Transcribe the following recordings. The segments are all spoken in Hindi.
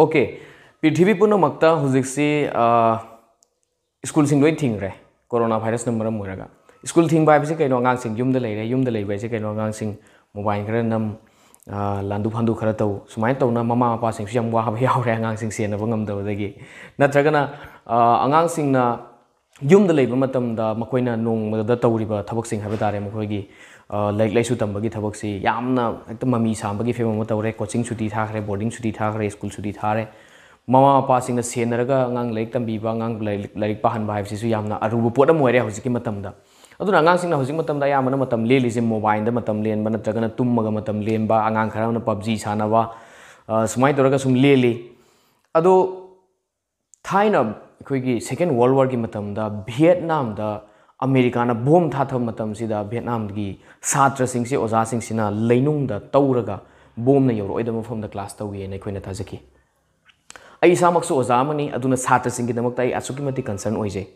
ओके पृथ्वी पुनमता हूँसी स्कूल सिंह लोई थी रे कोरोना भाईरस न स्कूल थी बाय कई कैनो यूद सिंग यूद लेबे मोबाइल खरा नम लांदु फादू खरा तौ सुमाय तौना तो ममा मपा सिंग यम वाह बया रे आगांग सिंग सेन बंगम द थबक सिंग हबे लाइक तब की थबक से यामना एकदम मम्मी सांबगी फेम मत रहे कोचिंग छुट्टी था रहे बोर्डिंग छुट्टी था रहे स्कूल छुट्टी था मामा पापा सिंह से लाइक तंबी बा लाइक लाइक है अरुब पोटम होय रहे होसी की मतम द अदु मोबाइल द नगर तुम मग आगाम लेन बा आंगा खराव न पबजी सानावा सुमाई तोरगा सुम ले ले अदु थाइन अ कोई की सेकंड वर्ल्ड वॉर की मतम अमेरिकाना ꯕꯣꯝ ꯊꯥꯊꯕ ꯃꯇꯝꯁꯤꯗ ꯚꯤꯌꯦꯠꯅꯥꯝꯒꯤ ꯁꯥꯇ꯭ꯔꯁꯤꯡꯁꯤ ꯑꯣꯖꯥꯁꯤꯡꯁꯤꯅ ꯂꯩꯅꯨꯡꯗ ꯇꯧꯔꯒ ꯕꯣꯝꯅ ꯌꯧꯔꯛꯑꯣꯏꯗꯕ ꯃꯐꯝꯗ ꯀ꯭ꯂꯥꯁ ꯇꯧꯋꯦꯅ ꯑꯩꯈꯣꯏꯅ ꯊꯥꯖꯈꯤ ꯑꯩ ꯏꯁꯥꯃꯛꯁꯨ ꯑꯣꯖꯥ ꯑꯃꯅꯤ ꯑꯗꯨꯅ ꯁꯥꯇ꯭ꯔꯁꯤꯡꯒꯤꯗꯃꯛꯇ ꯑꯩ ꯑꯁꯨꯛꯀꯤ ꯃꯇꯤꯛ ꯀꯟꯁꯔꯟ ꯑꯣꯏꯖꯩ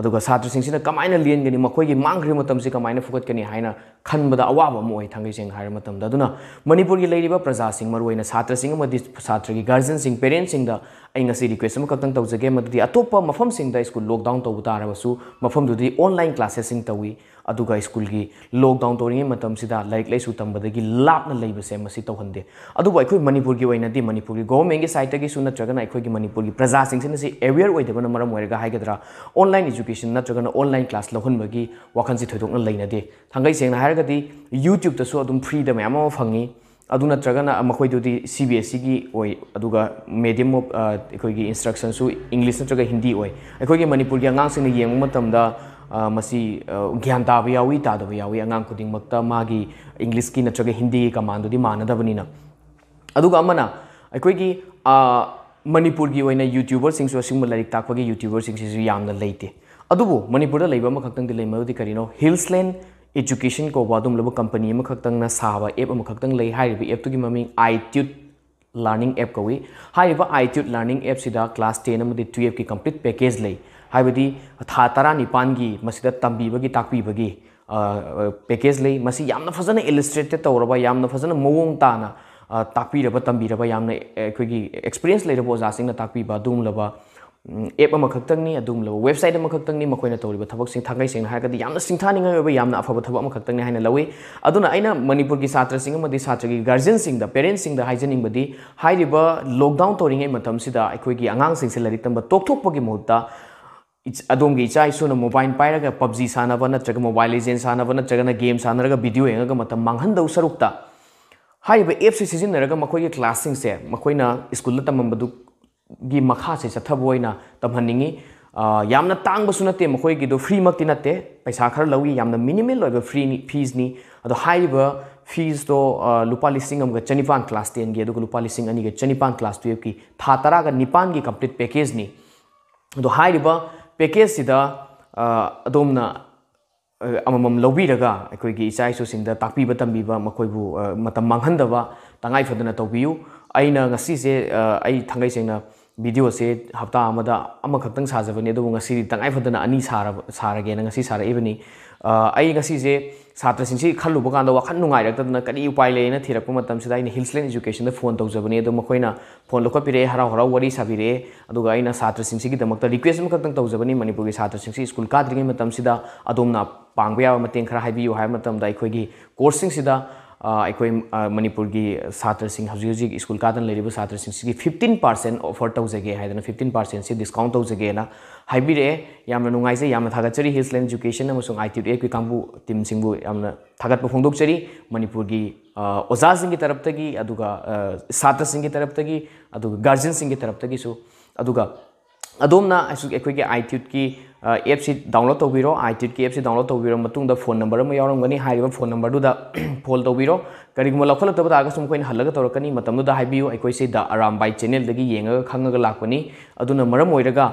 ꯑꯗꯨꯒ ꯁꯥꯇ꯭ꯔꯁꯤꯡꯁꯤꯅ ꯀꯃꯥꯏꯅ ꯂꯦꯟꯒꯅꯤ ꯃꯈꯣꯏꯒꯤ ꯃꯥꯡꯈ꯭ꯔꯤꯕ ꯃꯇꯝꯁꯤ ꯀꯃꯥꯏꯅ ꯐꯨꯒꯠꯀꯅꯤ ꯍꯥꯏꯅ ꯈꯟꯕꯗ ꯑꯋꯥꯕ ꯑꯃ ꯑꯣꯏ ꯊꯥꯡꯒꯩ ꯁꯦꯡꯅ ꯍꯥꯏꯔꯕ ꯃꯇꯝꯗ ꯑꯗꯨꯅ ꯃꯅꯤꯄꯨꯔꯒꯤ ꯂꯩꯔꯤꯕ ꯄ꯭ꯔꯖꯥꯁꯤꯡ ꯃꯔꯨꯑꯣꯏꯅ ꯁꯥꯇ꯭ꯔꯁꯤꯡ ꯑꯃꯗꯤ ꯁꯥꯇ꯭ꯔꯒꯤ ꯒꯥꯔꯖꯤꯌꯟꯁꯤꯡ ꯄꯦꯔꯦꯟꯁꯤꯡꯗ ꯑꯩ ꯉꯁꯤ ꯔꯤꯀ꯭ꯋꯦꯁ ꯑꯃꯈꯛꯇꯪ ꯇꯧꯖꯒꯦ ꯃꯗꯨꯗꯤ ꯑꯇꯣꯞꯄ ꯃꯐꯝꯁꯤꯡꯗ ꯁ꯭ꯀꯨꯜ ꯂꯣꯛꯗꯥꯎꯟ ꯇꯧꯕ ꯇꯥꯔꯕꯁꯨ ꯃꯐꯝꯗꯨꯗꯤ ꯑꯣꯟꯂꯥꯏꯟ ꯀ꯭ꯂꯥꯁꯦꯁꯁꯤꯡ ꯇꯧꯏ ꯑꯗꯨꯒ ꯁ꯭ꯀꯨꯜꯒꯤ ꯂꯣꯛꯗꯥꯎꯟ ꯇꯧꯔꯤꯉꯩ ꯃꯇꯝꯁꯤꯗ ꯂꯥꯏꯔꯤꯛ ꯂꯥꯏꯁꯨ ꯇꯝꯕꯗꯒꯤ ꯂꯥꯞꯅ ꯂꯩꯕꯁꯦ ꯃꯁꯤ ꯇꯧꯍꯟꯗꯦ ꯑꯗꯨꯕꯨ ꯑꯩꯈꯣꯏ ꯃꯅꯤꯄꯨꯔꯒꯤ ꯑꯣꯏꯅꯗꯤ ꯃꯅꯤꯄꯨꯔꯒꯤ ꯒꯣꯔꯃꯦꯟꯒꯤ ꯁꯥꯏꯠꯇꯒꯤꯁꯨ ꯅꯠꯇ꯭ꯔꯒꯅ ꯑꯩꯈꯣꯏꯒꯤ ꯃꯅꯤꯄꯨꯔꯒꯤ ꯄ꯭ꯔꯖꯥꯁꯤꯡꯁꯤꯅ ꯁꯤ ꯑꯦꯋꯦꯌꯔ ꯑꯣꯏꯗꯕꯅ ꯃꯔꯝ ꯑꯣꯏꯔꯒ ꯍꯥꯏꯒꯗ꯭ꯔꯥ ꯑꯣꯟꯂꯥꯏꯟ ꯏꯖꯨꯀꯦꯁꯟ ꯅꯠꯇ꯭ꯔꯒꯅ ꯑꯣꯟꯂꯥꯏꯟ ꯀ꯭ꯂꯥꯁ ꯂꯧꯍꯟꯕꯒꯤ ꯋꯥꯈꯜꯁꯤ ꯊꯣꯏꯗꯣꯛꯅ ꯂꯩꯅꯗꯦ ꯊꯥꯡꯒꯩ ꯁꯦꯡꯅ ꯍꯥꯏꯔꯒꯗꯤ ꯌꯨꯇ꯭ꯌꯨꯕꯇꯁꯨ ꯑꯗꯨꯝ ꯐ꯭ꯔꯤꯗ ꯃꯌꯥꯝ ꯑꯃ ꯐꯪꯏ अद नगनादी सी बी एस सी की मेडियम ऑफ अखोग इंस्ट्रक्शन इंग्लिश नग हिंदी अखोगे मनपुर की आगामी ये ग्यान ताब यावी ताब यावी आगाम खुद माँ इंग्लिश की नग हिंदी कमानी मानदबनी मनपुर की यूट्यूबर सिंह लाइक ताक यूट्यूबर सिंह लेते मनपुर लेब कहीं हिल्स एजुकेशन कौब अदम कंपनी अमखक्तंगना साब एप अमखक्तंग ले हाइरिब एप तुगी ममिंग आईट्यूड लर्निंग एप कौई हाइरिब आईट्यूड लर्निंग एप सिदा क्लास टेन अमदी की कंप्लीट पेकेज ले हाइबदी था 19 की मसिदा तंबीबगी ताकबीबगी पैकेज ले मसी यामना फजना इलस्ट्रेटेड तौरबा यामना फजना मवोंग ताना ताकबीरबा तंबीरबा यामना अखोगी एक्सपीरियंस लेरबो सिंह ताकबीबा दुमलबा एपतनी वेबसाइट मैं तौर थबक सिंथाने अफब थबकनी है लवे मनपुर की सात्र की गार्जन पेरेंसीब लॉकडाउन तौरी आगामी लरी तब तौथप की मूर्त अदम की इचा इसून मोबाइल पाग पब्जी सानव नग मोबाइल लेजें सानव नत्र गेम सानर भिडियो हेंग मांगद सरुक्त एप्स सिजनर मोई क्लासिंग से मैं स्कूल तमाम की मखा से चथब होना तमहनी तांगसु नए मोईगी फ्रीम नाते पैसा खर लौगी मिनीमल फ्री फीस नहीं फीस तो लुपा लिंग चनीपान क्लास टेन की लुपा लिंग अगर चनीपान क्लास ट्वेल्व की था तरह निपान की कंप्लीट पेकेज नहीं पेकेज लौरग इचाइसोंद तापीब तमीब मोईब मांगदब तंगाइफन तौर अगसी थे अः ꯚꯤꯗꯤꯑꯣꯁꯦ ꯍꯞꯇꯥ ꯑꯃꯗ ꯑꯃꯈꯛꯇꯪ ꯁꯥꯖꯕꯅꯤ ꯑꯗꯨꯕꯨ ꯉꯁꯤꯗꯤ ꯇꯉꯥꯏꯐꯗꯅ ꯑꯅꯤ ꯁꯥꯔꯕ ꯁꯥꯔꯒꯦꯅ ꯉꯁꯤ ꯁꯥꯔꯛꯏꯕꯅꯤ ꯑꯩ ꯉꯁꯤꯁꯦ ꯁꯥꯇ꯭ꯔꯁꯤꯡꯁꯤ ꯈꯜꯂꯨꯕ ꯀꯥꯟꯗ ꯋꯥꯈꯜ ꯅꯨꯡꯉꯥꯏꯔꯛꯇꯗꯅ ꯀꯔꯤ उपाय ꯂꯩꯅ ꯊꯤꯔꯛꯄ ꯃꯇꯝꯁꯤꯗ ꯑꯩꯅ ꯍꯤꯜꯁꯂꯦꯟ ꯏꯖꯨꯀꯦꯁꯟꯗ ꯐꯣꯟ ꯇꯧꯖꯕꯅꯤ ꯑꯗꯣ ꯃꯈꯣꯏꯅ ꯐꯣꯟ ꯂꯧꯈꯠꯄꯤꯔꯛꯑꯦ ꯍꯔꯥꯎ ꯍꯔꯥꯎ ꯋꯥꯔꯤ ꯁꯥꯕꯤꯔꯛꯑꯦ ꯑꯗꯨꯒ ꯑꯩꯅ ꯁꯥꯇ꯭ꯔꯁꯤꯡꯁꯤꯒꯤꯗꯃꯛꯇ ꯔꯤꯀ꯭ꯋꯦꯁ ꯑꯃꯈꯛꯇꯪ ꯇꯧꯖꯕꯅꯤ ꯃꯅꯤꯄꯨꯔꯒꯤ ꯁꯥꯇ꯭ꯔꯁꯤꯡꯁꯤ ꯁ꯭ꯀꯨꯜ ꯀꯥꯗ꯭ꯔꯤꯉꯩ ꯃꯇꯝꯁꯤꯗ ꯑꯗꯣꯝꯅ ꯄꯥꯡꯕ ꯌꯥꯕ ꯃꯇꯦꯡ ꯈꯔ ꯍꯥꯏꯕꯤꯌꯨ ꯍꯥꯏꯕ ꯃꯇꯝꯗ ꯑꯩꯈꯣꯏꯒꯤ ꯀꯣꯔꯁꯁꯤꯡꯁꯤꯗ ꯑꯩꯈꯣꯏ ꯃꯅꯤꯄꯨꯔꯒꯤ ꯁꯥꯇ꯭ꯔꯁꯤꯡ ꯍꯧꯖꯤꯛ ꯍꯧꯖꯤꯛ ꯁ꯭ꯀꯨꯜ ꯀꯥꯗꯅ ꯂꯩꯔꯤꯕ ꯁꯥꯇ꯭ꯔꯁꯤꯡꯁꯤꯒꯤ ꯐꯤꯐꯇꯤꯟ ꯄꯥꯔꯁꯦꯟ ꯑꯣꯐꯔ ꯇꯧꯖꯒꯦ ꯍꯥꯏꯗꯅ ꯐꯤꯐꯇꯤꯟ ꯄꯥꯔꯁꯦꯟꯁꯤ ꯗꯤꯁꯀꯥꯎꯟ ꯇꯧꯖꯒꯦꯅ ꯍꯥꯏꯕꯤꯔꯛꯑꯦ ꯌꯥꯝꯅ ꯅꯨꯡꯉꯥꯏꯖꯩ ꯌꯥꯝꯅ ꯊꯥꯒꯠꯆꯔꯤ ꯍꯤꯜꯁꯂꯦꯟ ꯏꯖꯨꯀꯦꯁꯟ ꯑꯃꯁꯨꯡ ꯑꯥꯏ ꯇꯤ ꯑꯦꯒꯤ ꯀꯥꯡꯕꯨ ꯇꯤꯝꯁꯤꯡꯕꯨ ꯌꯥꯝꯅ ꯊꯥꯒꯠꯄ ꯐꯣꯡꯗꯣꯛꯆꯔꯤ ꯃꯅꯤꯄꯨꯔꯒꯤ ꯑꯣꯖꯥꯁꯤꯡꯒꯤ ꯇꯔꯞꯇꯒꯤ ꯑꯗꯨꯒ ꯁꯥꯇ꯭ꯔꯁꯤꯡꯒꯤ ꯇꯔꯞꯇꯒꯤ ꯑꯗꯨꯒ ꯒꯥꯔꯖꯤꯌꯟꯁꯤꯡꯒꯤ ꯇꯔꯞꯇꯒꯤꯁꯨ ꯑꯗꯨꯒ ꯑꯗꯣꯝꯅ ꯑꯩꯈꯣꯏꯒꯤ ꯑꯥꯏꯇ꯭ꯌꯨꯠꯀꯤ ꯑꯦꯞꯁꯤ ꯗꯥꯎꯟꯂꯣꯗ ꯇꯧꯕꯤꯔꯣ ꯑꯥꯏꯇ꯭ꯌꯨꯠꯀꯤ ꯑꯦꯞꯁꯤ ꯗꯥꯎꯟꯂꯣꯗ ꯇꯧꯕꯤꯔ ꯃꯇꯨꯡꯗ ꯐꯣꯟ ꯅꯝꯕꯔ ꯑꯃ ꯌꯥꯎꯔꯝꯒꯅꯤ ꯍꯥꯏꯔꯤꯕ ꯐꯣꯟ ꯅꯝꯕꯔꯗꯨꯗ ꯐꯣꯜ ꯇꯧꯕꯤꯔꯣ ꯀꯔꯤꯒꯨꯝꯕ ꯂꯧꯈꯠꯂꯛꯇꯕ ꯇꯥꯔꯒꯁꯨ ꯃꯈꯣꯏꯅ ꯍꯜꯂꯒ ꯇꯧꯔꯛꯀꯅꯤ ꯃꯇꯝꯗꯨꯗ ꯍꯥꯏꯕꯤꯌꯨ ꯑꯩꯈꯣꯏꯁꯤ ꯗ ꯑꯔꯥꯝ ꯕꯥꯏ ꯆꯦꯅꯦꯜꯗꯒꯤ ꯌꯦꯡꯉꯒ ꯈꯪꯉꯒ ꯂꯥꯛꯄꯅꯤ ꯑꯗꯨꯅ ꯃꯔꯝ ꯑꯣꯏꯔꯒ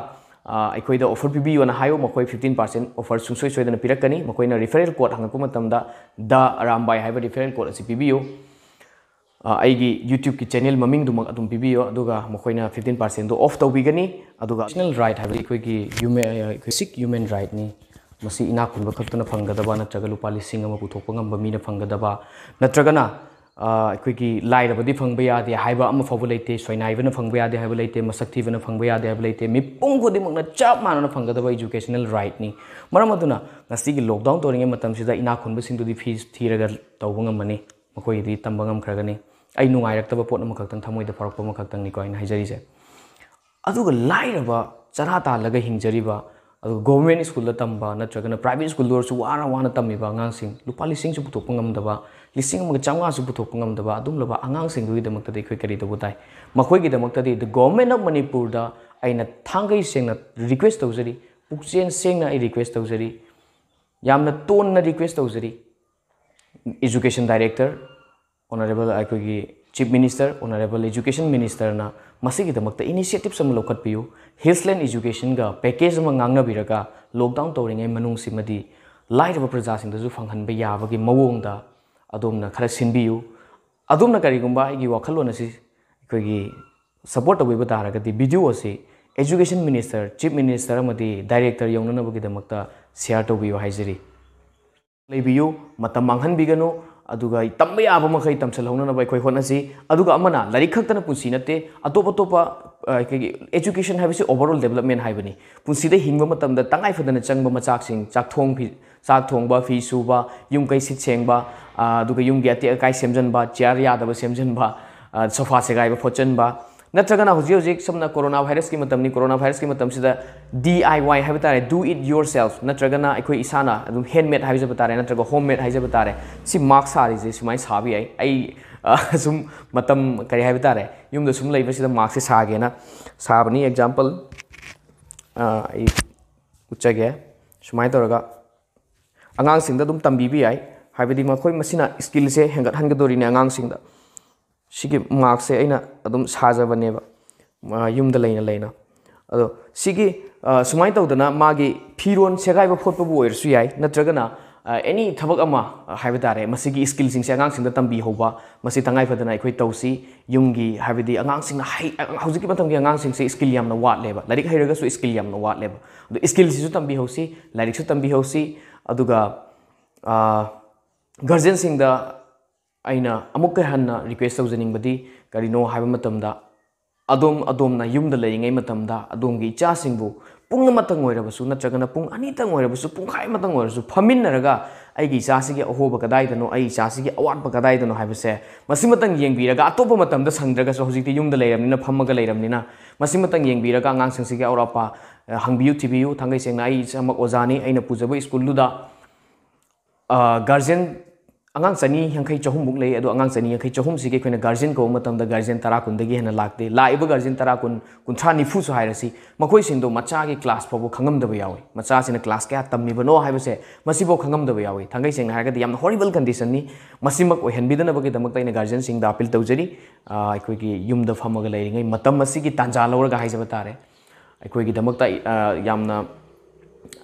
ꯑꯩꯈꯣꯏꯗ ꯑꯣꯐꯔ ꯄꯤꯕꯤꯌꯣꯅ ꯍꯥꯏꯌꯨ ꯃꯈꯣꯏ ꯐꯤꯐꯇꯤꯟ ꯄꯥꯔꯁꯦꯟ ꯑꯣꯐꯔ ꯁꯨꯡꯁꯣꯏ ꯁꯣꯏꯗꯅ ꯄꯤꯔꯛꯀꯅꯤ ꯃꯈꯣꯏꯅ ꯔꯤꯐꯔꯦꯜ ꯀꯣꯗ ꯍꯪꯉꯛꯄ ꯃꯇꯝꯗ ꯗ ꯑꯔꯥꯝꯕꯥꯏ ꯍꯥꯏꯕ ꯔꯤꯐꯔꯦꯜ ꯀꯣꯗ ꯑꯁꯤ ꯄꯤꯕꯤꯌꯨ यूट्यूब की चेनेल मम्दूम फिफ्टीन पर्सेंट ऑफ तौगीनेशनल राइट है सिख ह्यूमें राइट ने मैं इना खतना फंगदब नग लुप लिंगोप फंगदब नगना लाइबदी फंब यादे लेते सैनाइन फंब यादे लेते मसक थीबन फंब यादे लेते मिपुम खुद चप मान फंगद एजुकेशनल राइट ने लॉकडाउन तौरी इना सिंह फीस थीर तब गमें ꯃꯈꯣꯏꯒꯤꯗꯤ ꯇꯝꯕ ꯉꯝꯈ꯭ꯔꯒꯅꯤ ꯑꯩ ꯅꯨꯡꯉꯥꯏꯔꯛꯇꯕ ꯄꯣꯠ ꯑꯃꯈꯛꯇꯪ ꯊꯃꯣꯏꯗ ꯐꯥꯎꯔꯛꯄ ꯑꯃꯈꯛꯇꯪꯅꯤꯀꯣ ꯑꯩꯅ ꯍꯥꯏꯖꯔꯤꯁꯦ ꯑꯗꯨꯒ ꯂꯥꯏꯔꯕ ꯆꯔꯥ ꯇꯥꯜꯂꯒ ꯍꯤꯡꯖꯔꯤꯕ ꯑꯗꯨꯒ ꯒꯣꯔꯃꯦꯟ ꯁ꯭ꯀꯨꯜꯗ ꯇꯝꯕ ꯅꯠꯇ꯭ꯔꯒꯅ ꯄ꯭ꯔꯥꯏꯚꯦꯠ ꯁ꯭ꯀꯨꯜꯗ ꯑꯣꯏꯔꯁꯨ ꯋꯥꯅ ꯋꯥꯅ ꯇꯝꯃꯤꯕ ꯑꯉꯥꯡꯁꯤꯡ ꯂꯨꯄꯥ ꯂꯤꯁꯤꯡꯁꯨ ꯄꯨꯊꯣꯛꯄ ꯉꯝꯗꯕ ꯂꯤꯁꯤꯡ ꯑꯃꯒ ꯆꯥꯝꯃꯉꯥꯁꯨ ꯄꯨꯊꯣꯛꯄ ꯉꯝꯗꯕ ꯑꯗꯨꯝꯂꯕ ꯑꯉꯥꯡꯁꯤꯡꯗꯨꯒꯤꯗꯃꯛꯇꯗꯤ ꯑꯩꯈꯣꯏ ꯀꯔꯤ ꯇꯧꯕ ꯇꯥꯏ ꯃꯈꯣꯏꯒꯤꯗꯃꯛꯇꯗꯤ ꯗ ꯒꯣꯔꯃꯦꯟ ꯑꯣꯐ ꯃꯅꯤꯄꯨꯔꯗ ꯑꯩꯅ ꯊꯥꯡꯒꯩ ꯁꯦꯡꯅ ꯔꯤꯀ꯭ꯋꯦꯁ ꯇꯧꯖꯔꯤ ꯄꯨꯛꯆꯦꯟ ꯁꯦꯡꯅ ꯑꯩ ꯔꯤꯀ꯭ꯋꯦꯁ ꯇꯧꯖꯔꯤ ꯌꯥꯝꯅ ꯇꯣꯟꯅ ꯔꯤꯀ꯭ꯋꯦꯁ ꯇꯧꯖꯔꯤ एजुकेशन डायरेक्टर ऑनरेबल अखोगी चीफ मिनिस्टर ऑनरेबल इजुकेशन मिनिस्टरना मसीगीदमक्ता इनिशिएटिव सम लौखत्पियो हिल्सलैंड एजुकेशन गा पैकेज अमा गांगनाबिरगा लॉकडाउन तौरिंगे मनुंगसिमदी लाइरब प्रजासिंगदजु फंगहनबा याबगी मवोंगदा अदोमना खरा सिनबियो अदोमना सपोर्ट तौब तारगदी वीडियो असि एजुकेशन मिनिस्टर चीफ मिनिस्टर अमदी डायरेक्टर यौननबगीदमक्ता शेयर तौबियो हाइजरी ꯂꯩꯕꯤꯌꯨ ꯃꯇꯝ ꯃꯥꯡꯍꯟꯕꯤꯒꯅꯨ ꯑꯗꯨꯒ ꯇꯝꯕ ꯌꯥꯕ ꯃꯈꯩ ꯇꯝꯁꯤꯜꯍꯧꯅꯅꯕ ꯑꯩꯈꯣꯏ ꯍꯣꯠꯅꯁꯤ ꯑꯗꯨꯒ ꯑꯃꯅ ꯂꯥꯏꯔꯤꯛ ꯈꯛꯇꯅ ꯄꯨꯟꯁꯤ ꯅꯠꯇꯦ ꯑꯇꯣꯞ ꯑꯇꯣꯞꯄ ꯑꯩꯈꯣꯏꯒꯤ ꯑꯦꯖꯨꯀꯦꯁꯟ ꯍꯥꯏꯕꯁꯤ ꯑꯣꯕꯔꯑꯣꯜ ꯗꯦꯕꯂꯞꯃꯦꯟ ꯍꯥꯏꯕꯅꯤ ꯄꯨꯟꯁꯤꯗ ꯍꯤꯡꯕ ꯃꯇꯝꯗ ꯇꯉꯥꯏꯐꯗꯅ ꯆꯪꯕ ꯃꯆꯥꯛꯁꯤꯡ ꯆꯥꯛꯊꯣꯡ ꯐꯤ ꯆꯥꯛ ꯊꯣꯡꯕ ꯐꯤ ꯁꯨꯕ ꯌꯨꯝ ꯀꯩ ꯁꯤꯠ ꯁꯦꯡꯕ ꯑꯗꯨꯒ ꯌꯨꯝꯒꯤ ꯑꯇꯦꯛ ꯑꯀꯥꯏ ꯁꯦꯝꯖꯤꯟꯕ ꯆꯤꯌꯥꯔ ꯌꯥꯗꯕ ꯁꯦꯝꯖꯤꯟꯕ ꯁꯣꯐꯥ ꯁꯦꯒꯥꯏꯕ ꯐꯣꯠꯆꯤꯟꯕ नत्रगना हुजियो हुजिक समना कोरोना वायरस की मतम कोरोना वायरस की मतम डी आई वाई है डू इट योर सेल्फ नत्रगना एक इसाना अदुम हैंडमेड है बता रहे नत्रग होममेड है बता रहे सी मार्क सारी जे सिमाई साबी आई आई सुम मतम है बता रहे यूम सुम से मार्क ना साबनी एग्जांपल आई उच्चगे सुमाई तौरगा अगांग सिंदा दुम तंबी भी आई है स्किल से हेंगत हनगदोरी ने ꯁꯤꯒꯤ ꯃꯥꯛꯁꯦ ꯑꯩꯅ ꯑꯗꯨꯝ ꯁꯥꯖꯕꯅꯦꯕ ꯌꯨꯝꯗ ꯂꯩꯅ ꯂꯩꯅ ꯑꯗꯣ ꯁꯤꯒꯤ ꯁꯨꯃꯥꯏꯅ ꯇꯧꯗꯅ ꯃꯥꯒꯤ ꯐꯤꯔꯣꯟ ꯁꯦꯒꯥꯏꯕ ꯈꯣꯠꯄꯕꯨ ꯑꯣꯏꯔꯁꯨ ꯌꯥꯏ ꯅꯠꯇ꯭ꯔꯒꯅ ꯑꯦꯅꯤ ꯊꯕꯛ ꯑꯃ ꯍꯥꯏꯕ ꯇꯥꯔꯦ ꯃꯁꯤꯒꯤ ꯏꯁꯀꯤꯜꯁꯤꯡꯁꯦ ꯑꯉꯥꯡꯁꯤꯡꯗ ꯇꯝꯕꯤꯍꯧꯕ ꯃꯁꯤ ꯇꯉꯥꯏꯐꯗꯅ ꯑꯩꯈꯣꯏ ꯇꯧꯁꯤ ꯌꯨꯝꯒꯤ ꯍꯥꯏꯕꯗꯤ ꯑꯉꯥꯡꯁꯤꯡꯅ ꯍꯧꯖꯤꯛꯀꯤ ꯃꯇꯝꯒꯤ ꯑꯉꯥꯡꯁꯤꯡꯁꯦ ꯏꯁꯀꯤꯜ ꯌꯥꯝꯅ ꯋꯥꯠꯂꯦꯕ ꯂꯥꯏꯔꯤꯛ ꯍꯩꯔꯒꯁꯨ ꯏꯁꯀꯤꯜ ꯌꯥꯝꯅ ꯋꯥꯠꯂꯦꯕ ꯑꯗꯣ ꯏꯁꯀꯤꯜꯁꯤꯁꯨ ꯇꯝꯕꯤꯍꯧꯁꯤ ꯂꯥꯏꯔꯤꯛꯁꯨ ꯇꯝꯕꯤꯍꯧꯁꯤ ꯑꯗꯨꯒ ꯒꯥꯔꯖꯤꯌꯟꯁꯤꯡꯗ ꯑꯩꯅ ꯑꯃꯨꯛꯀ ꯍꯟꯅ ꯔꯤꯀ꯭ꯋꯦꯁ ꯇꯧꯖꯅꯤꯡꯕꯗꯤ ꯀꯔꯤꯅꯣ ꯍꯥꯏꯕ ꯃꯇꯝꯗ ꯑꯗꯣꯝ ꯑꯗꯣꯝꯅ ꯌꯨꯝꯗ ꯂꯩꯔꯤꯉꯩ ꯃꯇꯝꯗ ꯑꯗꯣꯝꯒꯤ ꯏꯆꯥꯁꯤꯡꯕꯨ ꯄꯨꯡ ꯑꯃꯇꯪ ꯑꯣꯏꯔꯕꯁꯨ ꯅꯠꯇ꯭ꯔꯒꯅ ꯄꯨꯡ ꯑꯅꯤꯇꯪ ꯑꯣꯏꯔꯕꯁꯨ ꯄꯨꯡꯈꯥꯏ ꯑꯃꯇꯪ ꯑꯣꯏꯔꯁꯨ ꯐꯝꯃꯤꯟꯅꯔꯒ ꯑꯩꯒꯤ ꯏꯆꯥꯁꯤꯒꯤ ꯑꯍꯣꯕ ꯀꯗꯥꯏꯗꯅꯣ ꯑꯩ ꯏꯆꯥꯁꯤꯒꯤ ꯑꯋꯥꯠꯄ ꯀꯗꯥꯏꯗꯅꯣ ꯍꯥꯏꯕꯁꯦ ꯃꯁꯤꯃꯇꯪ ꯌꯦꯡꯕꯤꯔꯒ ꯑꯇꯣꯞꯄ ꯃꯇꯝꯗ ꯁꯪꯗ꯭ꯔꯒꯁꯨ ꯍꯧꯖꯤꯛꯇꯤ ꯌꯨꯝꯗ ꯂꯩꯔꯕꯅꯤꯅ ꯐꯝꯃꯒ ꯂꯩꯔꯕꯅꯤنا ꯃꯁꯤꯃꯇꯪ ꯌꯦꯡꯕꯤꯔꯒ ꯑꯉꯥꯡꯁꯤꯡꯁꯤꯒꯤ ꯑꯔꯥꯞꯄ ꯍꯪꯕꯤꯌꯨ ꯊꯤꯕꯤꯌꯨ ꯊꯥꯡꯒꯩ ꯁꯦꯡꯅ ꯑꯩ ꯏꯁꯥꯃꯛ ꯑꯣꯖꯥꯅꯤ ꯑꯩꯅ ꯄꯨꯖꯕ ꯁ꯭ꯀꯨꯜꯗꯨꯗ ꯒꯥꯔꯖꯤꯌꯟ आगा चनी यांख चहुमुक आगा चनी यांख चहम से अखोने गार्जन कौन मत गार्जन तरह कुंदगी हेन लाते लाइब गार्जन तरह कुन कुंथा निफू है मचा की क्लास फो खब ये मचा से क्लास क्या तमीबनो है खब ये थाई से हॉरीबल कंडीशन मचिमकदन गार्जन सिंह अपील तौजरी अखोगी यूम फमग लेरी तंजा लौर है अखोगीद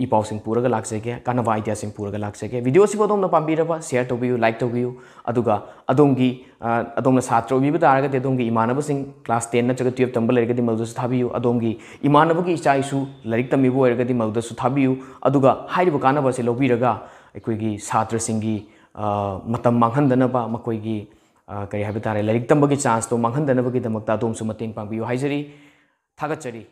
इपाग लागे कानवा आइडियासूर लागे विडियो से अदम पाबीब शेयर तब लाइक तब सात्र इमानब क्लास टेन नगर ट्वेल्व तब लेर मददस थाम इमानब की इचा इशू लाइक तमीब होर मददस थाब कानब से लौबी सात्र मांगनब मई कई लाइक तब की चांस तो मांगनबीद पाबी हाजरी थागचरी